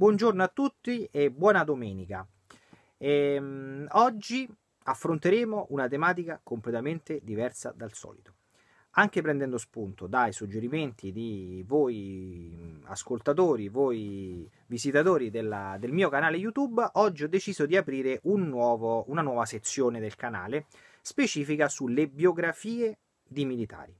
Buongiorno a tutti e buona domenica. Ehm, oggi affronteremo una tematica completamente diversa dal solito. Anche prendendo spunto dai suggerimenti di voi ascoltatori, voi visitatori della, del mio canale YouTube, oggi ho deciso di aprire un nuovo, una nuova sezione del canale specifica sulle biografie di militari.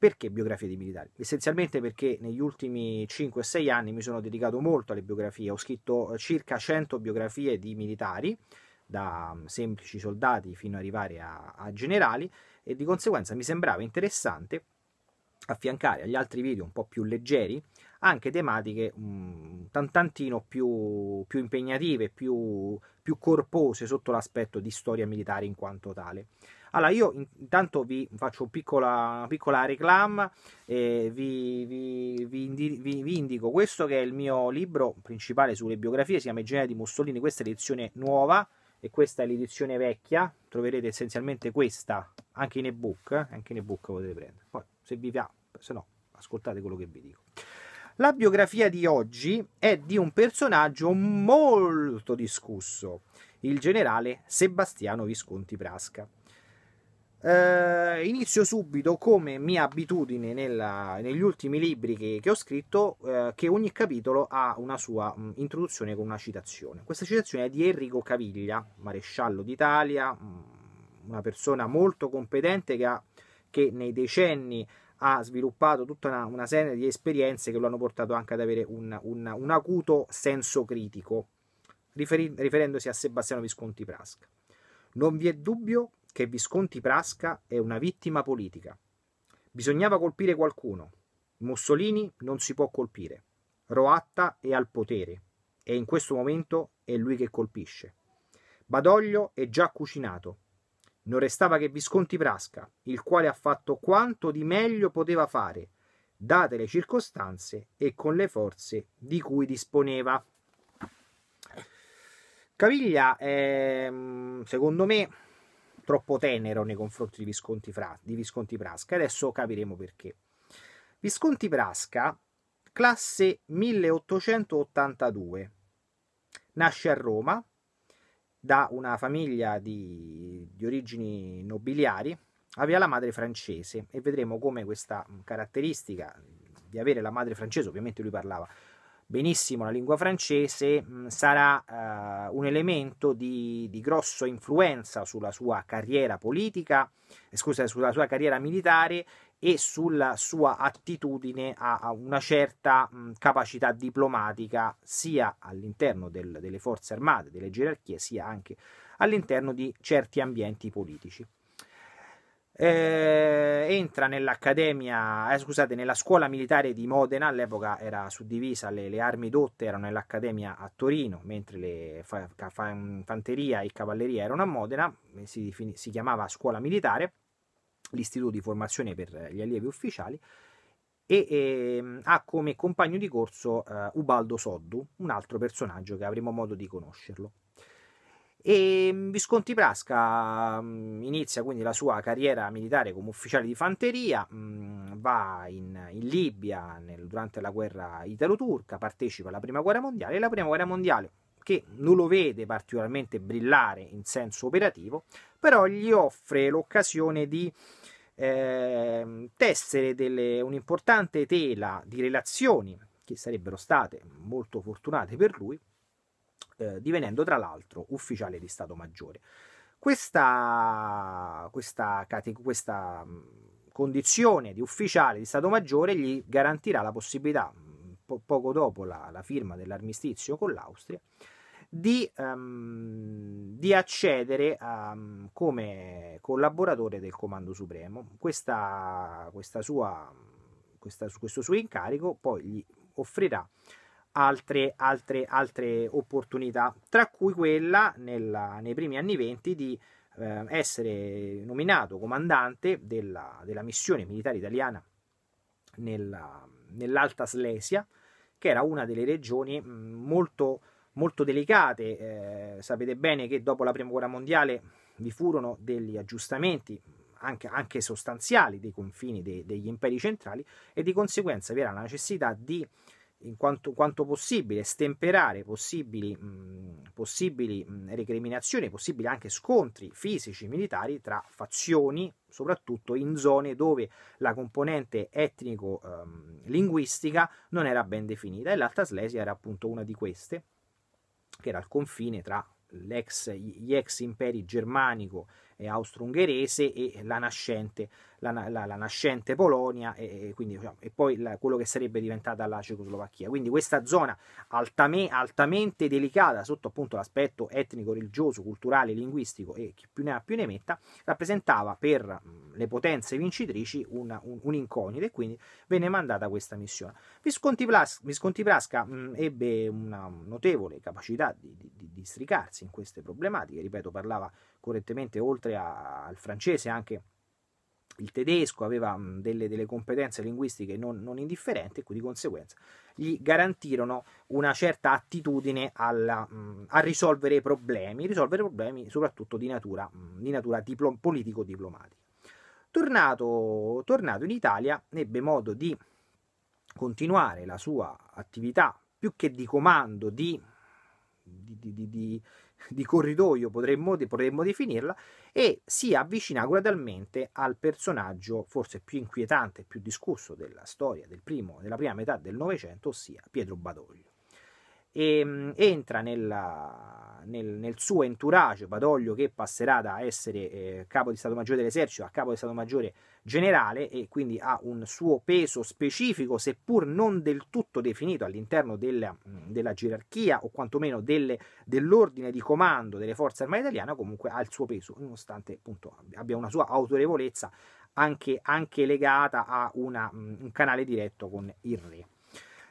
Perché biografie di militari? Essenzialmente perché negli ultimi 5-6 anni mi sono dedicato molto alle biografie, ho scritto eh, circa 100 biografie di militari, da mm, semplici soldati fino ad arrivare a, a generali, e di conseguenza mi sembrava interessante affiancare agli altri video un po' più leggeri anche tematiche un mm, tantantino più, più impegnative, più, più corpose sotto l'aspetto di storia militare in quanto tale. Allora, io intanto vi faccio una piccola reclam e vi, vi, vi, vi, indico questo che è il mio libro principale sulle biografie, si chiama I Generi di Mussolini, questa è l'edizione nuova e questa è l'edizione vecchia, troverete essenzialmente questa anche in ebook, eh? anche in ebook potete prendere. Poi se vi piace, se no ascoltate quello che vi dico. La biografia di oggi è di un personaggio molto discusso, il generale Sebastiano Visconti Prasca. Eh, inizio subito, come mia abitudine nella, negli ultimi libri che, che ho scritto, eh, che ogni capitolo ha una sua mh, mm, introduzione con una citazione. Questa citazione è di Enrico Caviglia, maresciallo d'Italia, mh, mm, una persona molto competente che, ha, che, nei decenni ha sviluppato tutta una, una, serie di esperienze che lo hanno portato anche ad avere un, un, un acuto senso critico, riferir, riferendosi a Sebastiano Visconti Prasca. Non vi è dubbio che Visconti Prasca è una vittima politica. Bisognava colpire qualcuno. Mussolini non si può colpire. Roatta è al potere e in questo momento è lui che colpisce. Badoglio è già cucinato. Non restava che Visconti Prasca, il quale ha fatto quanto di meglio poteva fare, date le circostanze e con le forze di cui disponeva. Caviglia, è, mm, secondo me, troppo tenero nei confronti di Visconti, Fra, di Visconti Prasca. Adesso capiremo perché. Visconti Prasca, classe 1882, nasce a Roma da una famiglia di, di origini nobiliari, aveva la madre francese e vedremo come questa caratteristica di avere la madre francese, ovviamente lui parlava benissimo la lingua francese mm, sarà uh, un elemento di, di grossa influenza sulla sua carriera politica, eh, scusa, sulla sua carriera militare e sulla sua attitudine a, una certa mh, mm, capacità diplomatica sia all'interno del, delle forze armate, delle gerarchie, sia anche all'interno di certi ambienti politici. Eh, entra nell'accademia, eh, scusate, nella scuola militare di Modena, all'epoca era suddivisa, le, le armi dotte erano nell'accademia a Torino, mentre le fa, infanteria e cavalleria erano a Modena, eh, si, si chiamava scuola militare, l'istituto di formazione per gli allievi ufficiali, e eh, ha come compagno di corso eh, Ubaldo Soddu, un altro personaggio che avremo modo di conoscerlo. E ehm, Visconti Prasca mm, inizia quindi la sua carriera militare come ufficiale di fanteria, mm, va in, in Libia nel, durante la guerra italo-turca, partecipa alla prima guerra mondiale e la prima guerra mondiale che non lo vede particolarmente brillare in senso operativo, però gli offre l'occasione di eh, tessere delle, un'importante tela di relazioni che sarebbero state molto fortunate per lui eh, divenendo tra l'altro ufficiale di Stato Maggiore. Questa, questa, questa mm, condizione di ufficiale di Stato Maggiore gli garantirà la possibilità, mm, po- poco dopo la, la, firma dell'armistizio con l'Austria, di, um, di accedere a, ehm, come collaboratore del Comando Supremo. Questa, questa sua, mm, questo suo incarico poi gli offrirà altre, altre, altre opportunità, tra cui quella nella, nei primi anni 20 di eh, essere nominato comandante della, della missione militare italiana nella, nell'Alta Slesia, che era una delle regioni mm, molto, molto delicate. Eh, sapete bene che dopo la Prima Guerra Mondiale vi furono degli aggiustamenti anche, anche sostanziali dei confini de, degli imperi centrali e di conseguenza vi era la necessità di in quanto, quanto possibile stemperare possibili, mh, possibili mh, recriminazioni, possibili anche scontri fisici militari tra fazioni, soprattutto in zone dove la componente etnico-linguistica ehm, non era ben definita e l'Alta Slesia era appunto una di queste, che era il confine tra gli ex imperi germanico e austro-ungherese e la nascente la, la, la nascente Polonia e, e, quindi, diciamo, e poi la, quello che sarebbe diventata la Cecoslovacchia. Quindi questa zona altame, altamente delicata sotto appunto l'aspetto etnico, religioso, culturale, linguistico e chi più ne ha più ne metta, rappresentava per le potenze vincitrici una, un, incognito e quindi venne mandata questa missione. Visconti, Plas, Visconti Prasca mh, ebbe una notevole capacità di, di, di districarsi in queste problematiche, ripeto parlava correntemente oltre a, al francese anche il tedesco aveva delle, delle competenze linguistiche non, non indifferenti e quindi di conseguenza gli garantirono una certa attitudine alla, a risolvere problemi, risolvere problemi soprattutto di natura, di natura diplo- politico-diplomatica. Tornato, tornato in Italia ebbe modo di continuare la sua attività più che di comando, di, di, di, di corridoio, potremmo, potremmo definirla, e si avvicina gradualmente al personaggio forse più inquietante, e più discusso della storia del primo, della prima metà del Novecento, ossia Pietro Badoglio e ehm, entra nella, nel, nel, suo entourage Badoglio che passerà da essere eh, capo di Stato Maggiore dell'Esercito a capo di Stato Maggiore generale e quindi ha un suo peso specifico seppur non del tutto definito all'interno della, della gerarchia o quantomeno delle, dell'ordine di comando delle forze armate italiane comunque ha il suo peso nonostante appunto abbia una sua autorevolezza anche, anche legata a una, un canale diretto con il re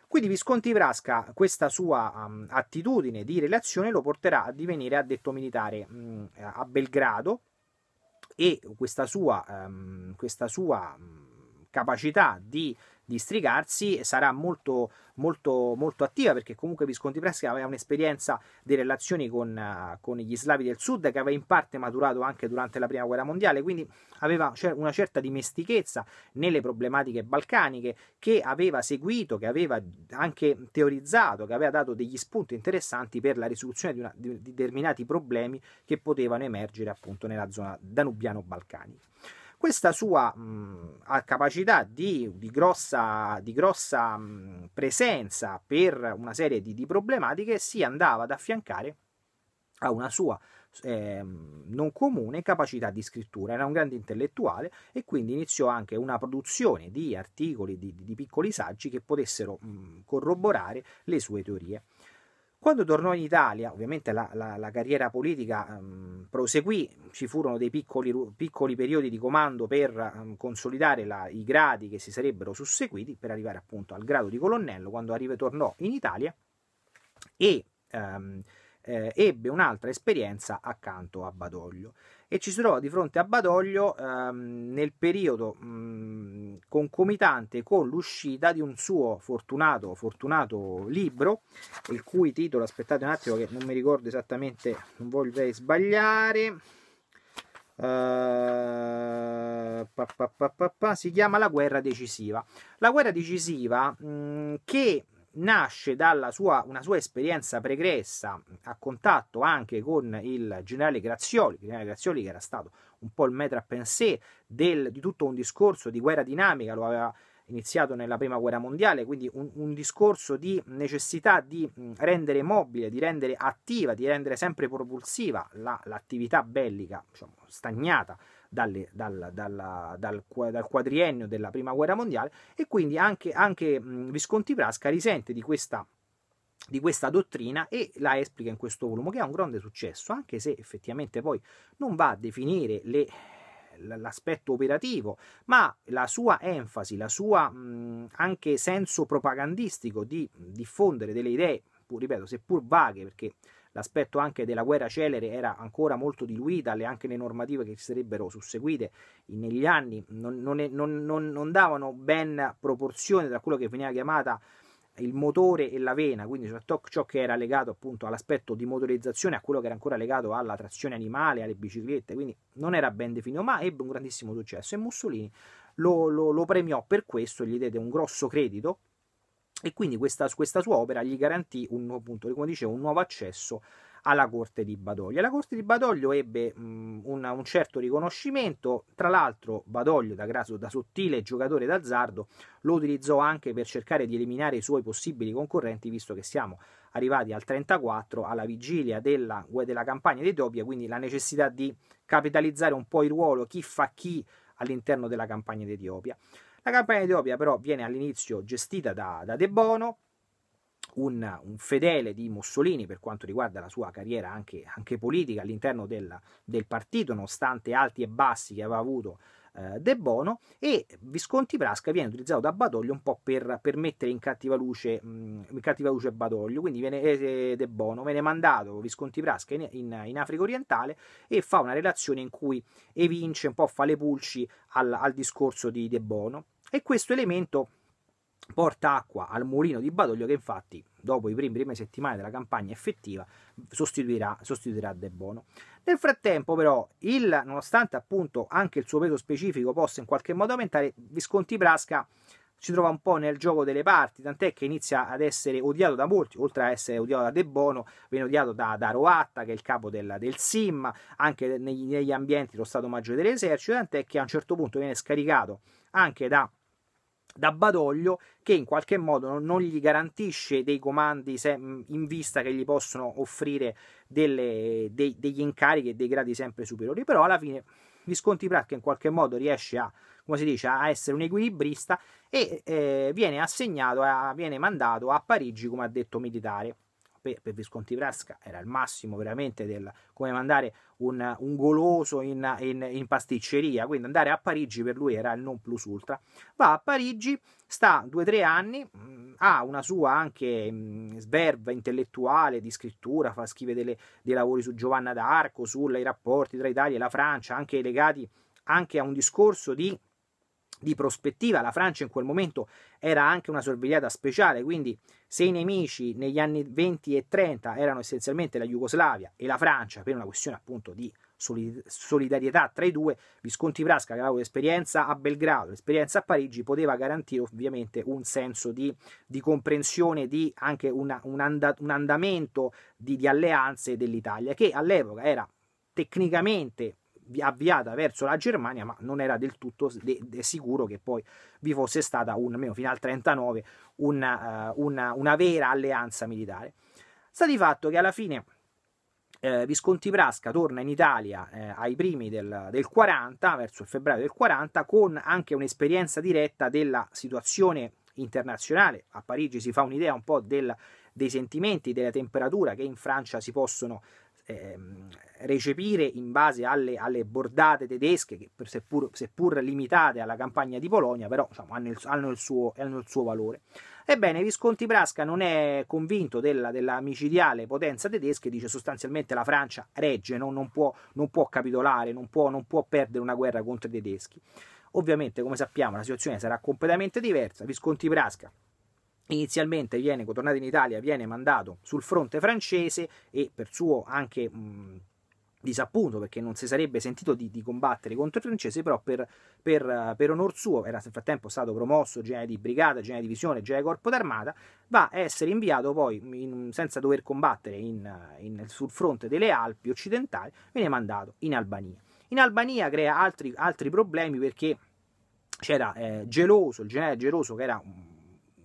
quindi Visconti Vrasca, questa sua um, attitudine di relazione lo porterà a divenire addetto militare mh, mm, a Belgrado e questa sua, um, questa sua mm, capacità di distrigarsi sarà molto, molto, molto attiva perché comunque Visconti Preschi aveva un'esperienza di relazioni con, eh, con, gli slavi del sud che aveva in parte maturato anche durante la prima guerra mondiale, quindi aveva una certa dimestichezza nelle problematiche balcaniche che aveva seguito, che aveva anche teorizzato, che aveva dato degli spunti interessanti per la risoluzione di, una, di determinati problemi che potevano emergere appunto nella zona danubiano-balcanica. Questa sua mh, capacità di, di grossa, di grossa mh, presenza per una serie di, di problematiche si andava ad affiancare a una sua eh, non comune capacità di scrittura. Era un grande intellettuale e quindi iniziò anche una produzione di articoli, di, di piccoli saggi che potessero mh, corroborare le sue teorie. Quando tornò in Italia, ovviamente la, la, la carriera politica um, proseguì, ci furono dei piccoli, piccoli periodi di comando per um, consolidare la, i gradi che si sarebbero susseguiti per arrivare appunto al grado di colonnello quando arrive, tornò in Italia e um, eh, ebbe un'altra esperienza accanto a Badoglio e ci si trova di fronte a Badoglio ehm, nel periodo mh, mhmm, concomitante con l'uscita di un suo fortunato, fortunato libro, il cui titolo, aspettate un attimo che non mi ricordo esattamente, non vorrei sbagliare, Uh, pa, pa, pa, si chiama La guerra decisiva. La guerra decisiva mh, mhmm, che nasce dalla sua, una sua esperienza pregressa a contatto anche con il generale Grazioli, il generale Grazioli che era stato un po' il metra pensée del, di tutto un discorso di guerra dinamica, lo aveva iniziato nella prima guerra mondiale, quindi un, un discorso di necessità di rendere mobile, di rendere attiva, di rendere sempre propulsiva la, l'attività bellica diciamo, stagnata dalle, dal, dalla, dal, dal, quadriennio della prima guerra mondiale e quindi anche, anche Visconti Prasca risente di questa di questa dottrina e la esplica in questo volume che è un grande successo, anche se effettivamente poi non va a definire le, l'aspetto operativo, ma la sua enfasi, la sua mh, anche senso propagandistico di diffondere delle idee, pur, ripeto, seppur vaghe, perché l'aspetto anche della guerra celere era ancora molto diluita, le, anche le normative che si sarebbero susseguite negli anni non, non, non, non davano ben proporzione tra quello che veniva chiamata il motore e la vena, quindi tutto ciò che era legato appunto all'aspetto di motorizzazione, a quello che era ancora legato alla trazione animale, alle biciclette, quindi non era ben definito, ma ebbe un grandissimo successo e Mussolini lo, lo, lo premiò per questo, gli diede un grosso credito e quindi questa, questa sua opera gli garantì un, appunto, come dicevo, un nuovo accesso alla corte di Badoglio. La corte di Badoglio ebbe mh, mhmm, un, un, certo riconoscimento, tra l'altro Badoglio da, da sottile giocatore d'azzardo lo utilizzò anche per cercare di eliminare i suoi possibili concorrenti, visto che siamo arrivati al 34 alla vigilia della, della campagna d'Etiopia, quindi la necessità di capitalizzare un po' il ruolo chi fa chi all'interno della campagna d'Etiopia. La campagna Etiopia però viene all'inizio gestita da, da De Bono, un, un, fedele di Mussolini per quanto riguarda la sua carriera anche, anche politica all'interno del, del, partito, nonostante alti e bassi che aveva avuto eh, De Bono, e Visconti Prasca viene utilizzato da Badoglio un po' per, per mettere in cattiva, luce, mm, in cattiva luce Badoglio, quindi viene eh, eh, De Bono, viene mandato Visconti Prasca in, in, in, Africa orientale e fa una relazione in cui evince un po', fa le pulci al, al discorso di De Bono e questo elemento porta acqua al mulino di Badoglio che infatti dopo i primi prime settimane della campagna effettiva sostituirà, sostituirà De Bono. Nel frattempo però, il, nonostante appunto anche il suo peso specifico possa in qualche modo aumentare, Visconti Brasca si trova un po' nel gioco delle parti, tant'è che inizia ad essere odiato da molti, oltre a essere odiato da De Bono, viene odiato da, da Roatta, che è il capo del, del SIM, anche negli, negli ambienti dello Stato Maggiore dell'Esercito, tant'è che a un certo punto viene scaricato anche da da Badoglio che in qualche modo non gli garantisce dei comandi in vista che gli possono offrire delle, dei, degli incarichi e dei gradi sempre superiori, però alla fine Visconti Prat che in qualche modo riesce a, come si dice, a essere un equilibrista e eh, viene assegnato, a, viene mandato a Parigi come ha detto militare per, per Visconti Brasca era il massimo veramente del come mandare un, un goloso in, in, in, pasticceria, quindi andare a Parigi per lui era il non plus ultra. Va a Parigi, sta due o tre anni, mm, ha una sua anche mh, mm, intellettuale di scrittura, fa, scrive delle, dei lavori su Giovanna d'Arco, sui rapporti tra Italia e la Francia, anche legati anche a un discorso di di prospettiva. La Francia in quel momento era anche una sorvegliata speciale, quindi se i nemici negli anni 20 e 30 erano essenzialmente la Jugoslavia e la Francia per una questione appunto di solidarietà tra i due, Visconti Prasca che aveva l'esperienza a Belgrado, l'esperienza a Parigi, poteva garantire ovviamente un senso di, di comprensione, di anche una, un, and un, andamento di, di alleanze dell'Italia, che all'epoca era tecnicamente avviata verso la Germania, ma non era del tutto sicuro che poi vi fosse stata, un, almeno fino al 1939, una, eh, una, una vera alleanza militare. Sta di fatto che alla fine eh, Visconti Prasca torna in Italia eh, ai primi del, del, 40, verso il febbraio del 40, con anche un'esperienza diretta della situazione internazionale. A Parigi si fa un'idea un po' del, dei sentimenti, della temperatura che in Francia si possono ehm, recepire in base alle, alle bordate tedesche, che seppur, seppur, limitate alla campagna di Polonia, però diciamo, hanno, il, hanno, il suo, hanno, il, suo, valore. Ebbene, Visconti Brasca non è convinto della, della micidiale potenza tedesca e dice sostanzialmente la Francia regge, no? non, può, non, può, capitolare, non può, non può perdere una guerra contro i tedeschi. Ovviamente, come sappiamo, la situazione sarà completamente diversa. Visconti Brasca inizialmente viene, tornato in Italia, viene mandato sul fronte francese e per suo anche mh, disappunto perché non si sarebbe sentito di, di combattere contro il francese però per, per, eh, per, onor suo era nel frattempo stato promosso genere di brigata, genere di divisione, genere corpo d'armata va a essere inviato poi in, senza dover combattere in, in, sul fronte delle Alpi occidentali viene mandato in Albania in Albania crea altri, altri problemi perché c'era eh, Geloso, il generale Geloso che era un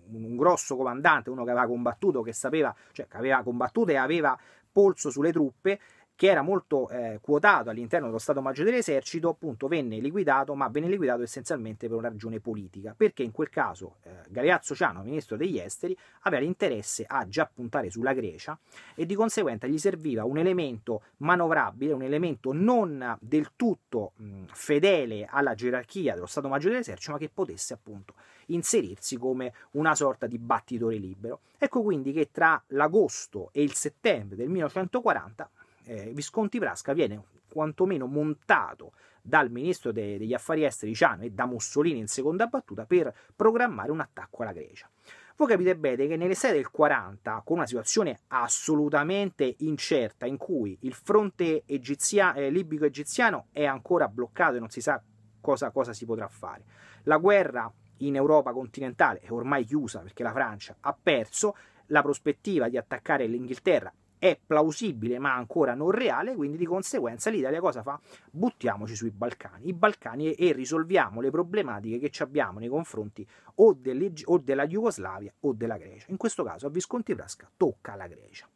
un grosso comandante, uno che aveva combattuto, che sapeva, cioè che aveva combattuto e aveva polso sulle truppe, che era molto eh, quotato all'interno dello Stato Maggiore dell'Esercito, appunto venne liquidato, ma venne liquidato essenzialmente per una ragione politica, perché in quel caso eh, Galeazzo Ciano, ministro degli esteri, aveva l'interesse a già puntare sulla Grecia e di conseguenza gli serviva un elemento manovrabile, un elemento non del tutto mh, fedele alla gerarchia dello Stato Maggiore dell'Esercito, ma che potesse appunto inserirsi come una sorta di battitore libero. Ecco quindi che tra l'agosto e il settembre del 1940 eh, Visconti Brasca viene quantomeno montato dal ministro de- degli affari esteri Ciano e da Mussolini in seconda battuta per programmare un attacco alla Grecia. Voi capite bene che nelle sere del 40, con una situazione assolutamente incerta, in cui il fronte egizia- eh, libico-egiziano è ancora bloccato e non si sa cosa, cosa si potrà fare, la guerra in Europa continentale è ormai chiusa perché la Francia ha perso, la prospettiva di attaccare l'Inghilterra è plausibile ma ancora non reale, quindi di conseguenza l'Italia cosa fa? Buttiamoci sui Balcani, i Balcani e, risolviamo le problematiche che abbiamo nei confronti o, delle, o della Jugoslavia o della Grecia. In questo caso a Visconti Frasca tocca la Grecia.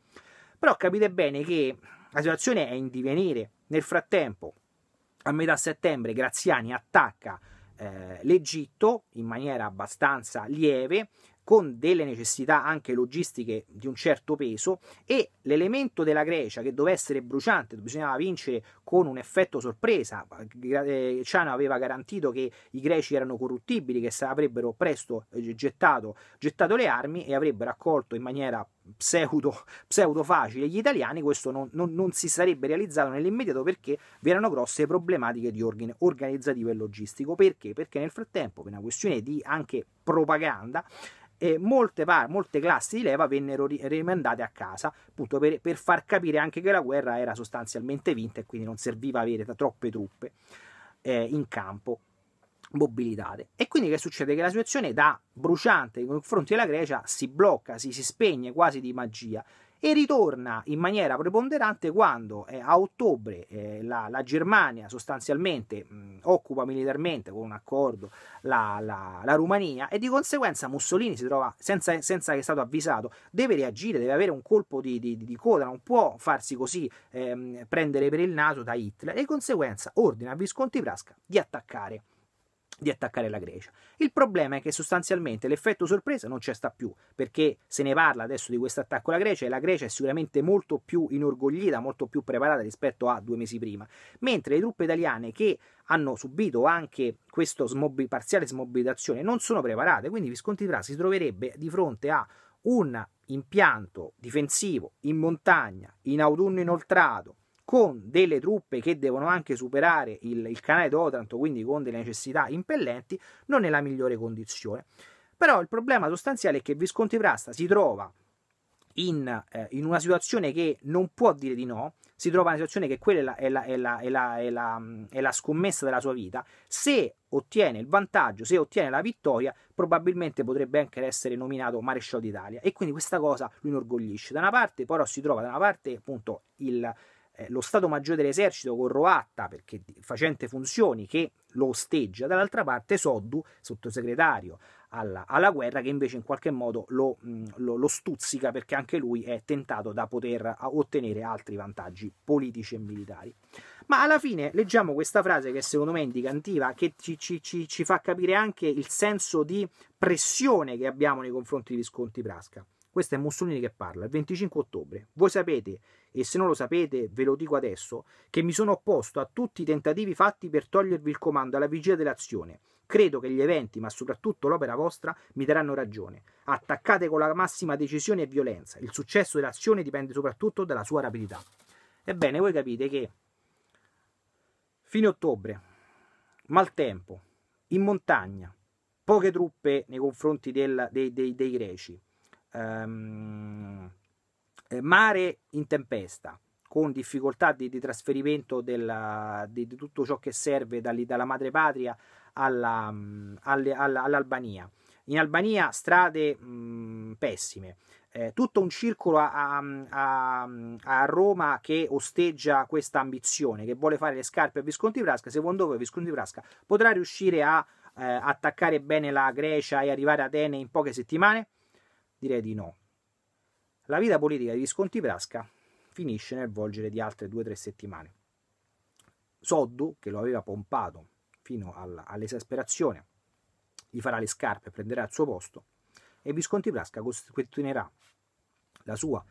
Però capite bene che la situazione è in divenire. Nel frattempo, a metà settembre, Graziani attacca eh, l'Egitto in maniera abbastanza lieve, con delle necessità anche logistiche di un certo peso e l'elemento della Grecia che doveva essere bruciante, bisognava vincere con un effetto sorpresa. Eh, Ciano aveva garantito che i greci erano corruttibili, che avrebbero presto eh, gettato, gettato le armi e avrebbero accolto in maniera pseudo, pseudo facile gli italiani, questo non, non, non si sarebbe realizzato nell'immediato perché vi erano grosse problematiche di ordine organizzativo e logistico. Perché? Perché nel frattempo, per una questione di anche propaganda, e molte, molte classi di leva vennero rimandate a casa, appunto per, per far capire anche che la guerra era sostanzialmente vinta e quindi non serviva avere troppe truppe eh, in campo mobilitate. E quindi che succede? Che la situazione da bruciante nei confronti della Grecia si blocca, si, si spegne quasi di magia e ritorna in maniera preponderante quando eh, a ottobre eh, la, la, Germania sostanzialmente mh, occupa militarmente con un accordo la, la, la, Romania e di conseguenza Mussolini si trova senza, senza che è stato avvisato, deve reagire, deve avere un colpo di, di, di coda, non può farsi così ehm, prendere per il naso da Hitler e di conseguenza ordina a Visconti Prasca di attaccare di attaccare la Grecia. Il problema è che sostanzialmente l'effetto sorpresa non c'è sta più, perché se ne parla adesso di questo attacco alla Grecia e la Grecia è sicuramente molto più inorgoglita, molto più preparata rispetto a due mesi prima, mentre le truppe italiane che hanno subito anche questa smob- parziale smobilitazione non sono preparate, quindi Visconti Tra si troverebbe di fronte a un impianto difensivo in montagna, in autunno inoltrato, con delle truppe che devono anche superare il, il canale d'Otranto, quindi con delle necessità impellenti, non è la migliore condizione. Però il problema sostanziale è che Visconti Prasta si trova in, eh, in, una situazione che non può dire di no, si trova in una situazione che quella è la, è, la, è, la, è, la, è la scommessa della sua vita, se ottiene il vantaggio, se ottiene la vittoria, probabilmente potrebbe anche essere nominato maresciallo d'Italia. E quindi questa cosa lui inorgoglisce. Da una parte, però si trova da una parte appunto il eh, lo Stato Maggiore dell'Esercito con Roatta, perché facente funzioni, che lo osteggia, dall'altra parte Soddu, sottosegretario alla, alla, guerra, che invece in qualche modo lo, mm, lo, lo stuzzica perché anche lui è tentato da poter ottenere altri vantaggi politici e militari. Ma alla fine leggiamo questa frase che secondo me è indicativa, che ci, ci, ci, ci fa capire anche il senso di pressione che abbiamo nei confronti di Visconti Prasca. Questo è Mussolini che parla, il 25 ottobre. Voi sapete e se non lo sapete ve lo dico adesso, che mi sono opposto a tutti i tentativi fatti per togliervi il comando alla vigilia dell'azione. Credo che gli eventi, ma soprattutto l'opera vostra, mi daranno ragione. Attaccate con la massima decisione e violenza. Il successo dell'azione dipende soprattutto dalla sua rapidità. Ebbene, voi capite che fine ottobre, maltempo, in montagna, poche truppe nei confronti del, dei, dei, dei, greci. Um, eh, mare in tempesta, con difficoltà di, di trasferimento della, di, di, tutto ciò che serve dall, dalla madrepatria alla, mm, alle, alla, all'Albania. In Albania strade mh, mm, pessime. Eh, tutto un circolo a, mm, a, a, Roma che osteggia questa ambizione, che vuole fare le scarpe a Visconti Frasca. Secondo voi Visconti Frasca potrà riuscire a eh, attaccare bene la Grecia e arrivare ad Atene in poche settimane? Direi di no. La vita politica di Visconti Prasca finisce nel volgere di altre due o tre settimane. Soddu, che lo aveva pompato fino alla, all'esasperazione, gli farà le scarpe e prenderà il suo posto e Visconti Prasca continuerà la sua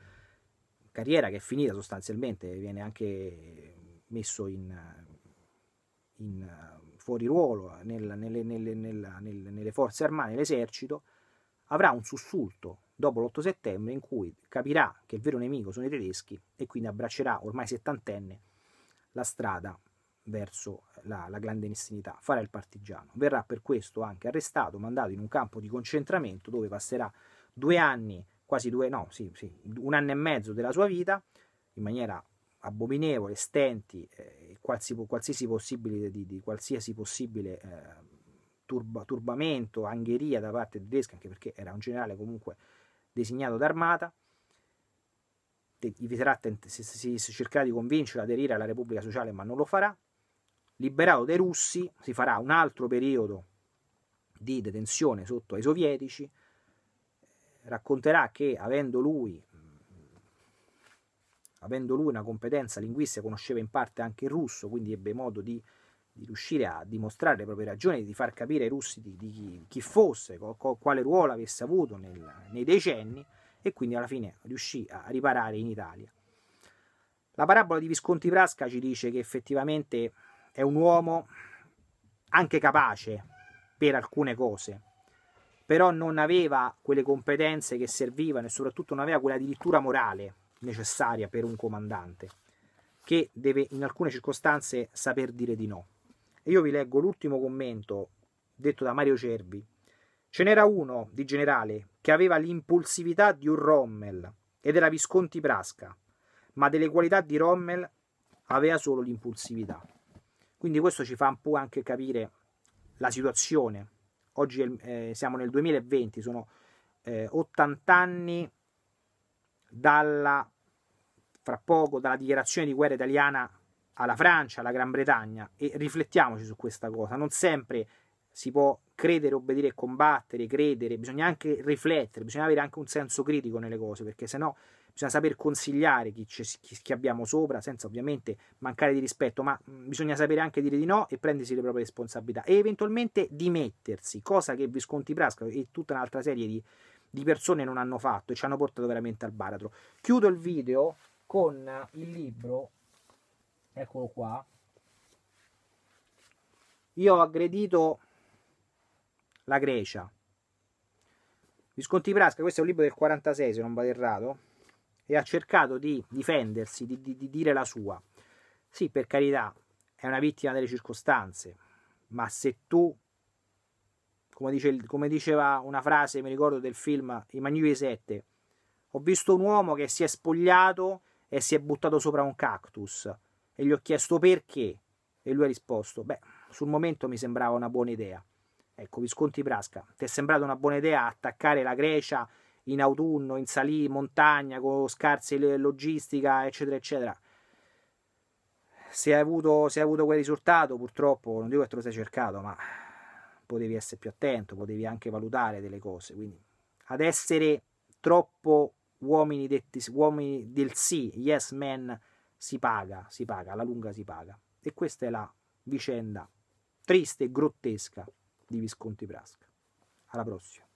carriera che è finita sostanzialmente, viene anche messo in, in fuori ruolo nel, nelle, nelle, nelle, nelle forze armate, nell'esercito, avrà un sussulto dopo l'8 settembre in cui capirà che il vero nemico sono i tedeschi e quindi abbraccerà ormai settantenne la strada verso la, la clandestinità, farà il partigiano. Verrà per questo anche arrestato, mandato in un campo di concentramento dove passerà due anni, quasi due, no, sì, sì, un anno e mezzo della sua vita in maniera abominevole, stenti, eh, qualsiasi, qualsiasi, possibile, di, di qualsiasi possibile eh, turba, turbamento, angheria da parte tedesca, anche perché era un generale comunque designato d'armata, vi sarà si cercherà di convincere ad aderire alla Repubblica Sociale, ma non lo farà. Liberato dai russi, si farà un altro periodo di detenzione sotto ai sovietici. Racconterà che avendo lui, avendo lui una competenza linguistica, conosceva in parte anche il russo, quindi ebbe modo di di riuscire a dimostrare le proprie ragioni, di far capire ai russi di, di chi, chi, fosse, co, co, quale ruolo avesse avuto nel, nei decenni e quindi alla fine riuscì a riparare in Italia. La parabola di Visconti Prasca ci dice che effettivamente è un uomo anche capace per alcune cose, però non aveva quelle competenze che servivano e soprattutto non aveva quella dirittura morale necessaria per un comandante, che deve in alcune circostanze saper dire di no. E io vi leggo l'ultimo commento detto da Mario Cervi. Ce n'era uno di generale che aveva l'impulsività di un Rommel ed era Visconti Prasca, ma delle qualità di Rommel aveva solo l'impulsività. Quindi questo ci fa un po' anche capire la situazione. Oggi eh, siamo nel 2020, sono eh, 80 anni dalla, fra poco, dalla dichiarazione di guerra italiana alla Francia, alla Gran Bretagna e riflettiamoci su questa cosa, non sempre si può credere, obbedire e combattere, credere, bisogna anche riflettere, bisogna avere anche un senso critico nelle cose, perché se no bisogna saper consigliare chi, chi, abbiamo sopra, senza ovviamente mancare di rispetto, ma bisogna sapere anche dire di no e prendersi le proprie responsabilità e eventualmente dimettersi, cosa che Visconti Prasca e tutta un'altra serie di, di persone non hanno fatto e ci hanno portato veramente al baratro. Chiudo il video con il libro eccolo qua io ho aggredito la Grecia Visconti Prasca questo è un libro del 46 se non vado errato e ha cercato di difendersi di, di, di dire la sua sì per carità è una vittima delle circostanze ma se tu come, dice, come, diceva una frase, mi ricordo del film I Magnifici 7, ho visto un uomo che si è spogliato e si è buttato sopra un cactus e gli ho chiesto perché e lui ha risposto, beh, sul momento mi sembrava una buona idea. Ecco, Visconti Prasca, ti è sembrata una buona idea attaccare la Grecia in autunno, in salì, montagna, con scarse logistica, eccetera, eccetera. Se hai, avuto, se hai avuto quel risultato, purtroppo, non dico che te lo sei cercato, ma potevi essere più attento, potevi anche valutare delle cose. Quindi, ad essere troppo uomini, detti, uomini del sì, yes men, si paga, si paga, alla lunga si paga. E questa è la vicenda triste e grottesca di Visconti Brasca. Alla prossima.